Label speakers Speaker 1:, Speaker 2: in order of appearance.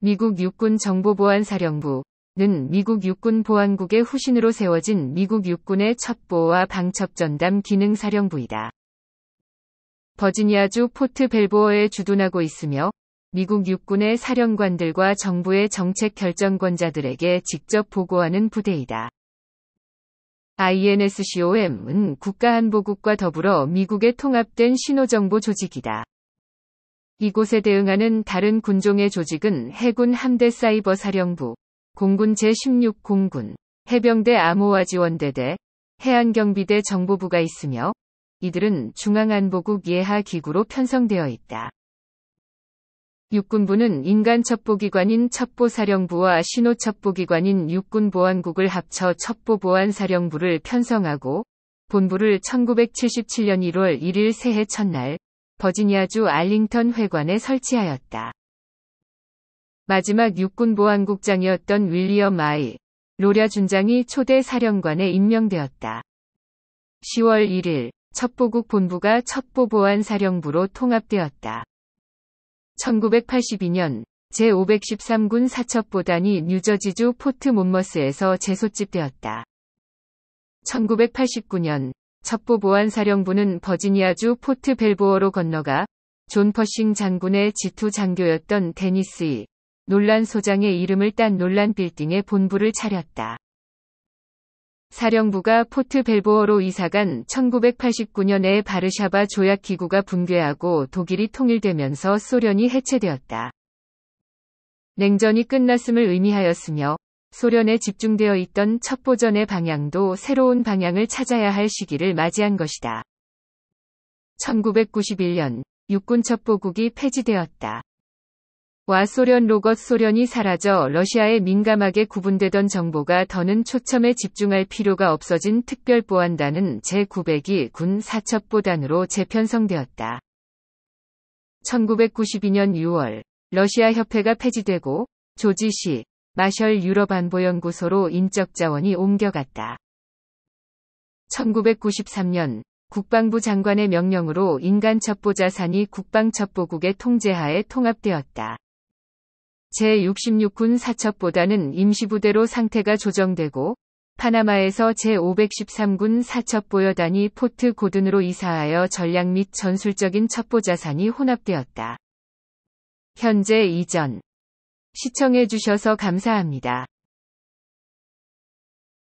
Speaker 1: 미국 육군 정보보안사령부는 미국 육군 보안국의 후신으로 세워진 미국 육군의 첩보와 방첩 전담 기능 사령부이다. 버지니아주 포트 벨보어에 주둔하고 있으며 미국 육군의 사령관들과 정부의 정책 결정권자들에게 직접 보고하는 부대이다. INSCOM은 국가안보국과 더불어 미국의 통합된 신호정보 조직이다. 이곳에 대응하는 다른 군종의 조직은 해군 함대 사이버 사령부, 공군 제16공군, 해병대 암호화 지원대대, 해안경비대 정보부가 있으며 이들은 중앙안보국 예하 기구로 편성되어 있다. 육군부는 인간 첩보기관인 첩보사령부와 신호첩보기관인 육군보안국을 합쳐 첩보보안사령부를 편성하고 본부를 1977년 1월 1일 새해 첫날 버지니아주 알링턴 회관에 설치하였다. 마지막 육군보안국장이었던 윌리엄 아이, 로랴 준장이 초대 사령관에 임명되었다. 10월 1일 첩보국 본부가 첩보보안사령부로 통합되었다. 1982년 제513군 사첩보단이 뉴저지주 포트 몬머스에서 재소집되었다. 1989년 첩보 보안사령부는 버지니아주 포트 벨보어로 건너가 존 퍼싱 장군의 지투 장교였던 데니스 이 논란 소장의 이름을 딴 논란 빌딩에 본부를 차렸다. 사령부가 포트 벨보어로 이사간 1989년에 바르샤바 조약 기구가 붕괴하고 독일이 통일되면서 소련이 해체되었다. 냉전이 끝났음을 의미하였으며 소련에 집중되어 있던 첩보전의 방향도 새로운 방향을 찾아야 할 시기를 맞이한 것이다. 1991년 육군 첩보국이 폐지되었다. 와 소련 로것 소련이 사라져 러시아에 민감하게 구분되던 정보가 더는 초점에 집중할 필요가 없어진 특별보안단은 제900이 군 사첩보단으로 재편성되었다. 1992년 6월 러시아 협회가 폐지되고 조지시 마셜 유럽 안보연구소로 인적 자원이 옮겨갔다. 1993년 국방부 장관의 명령으로 인간 첩보자산이 국방첩보국의 통제하에 통합되었다. 제66군 사첩보다는 임시부대로 상태가 조정되고 파나마에서 제513군 사첩보여단이 포트 고든으로 이사하여 전략 및 전술적인 첩보자산이 혼합되었다. 현재 이전 시청해주셔서 감사합니다.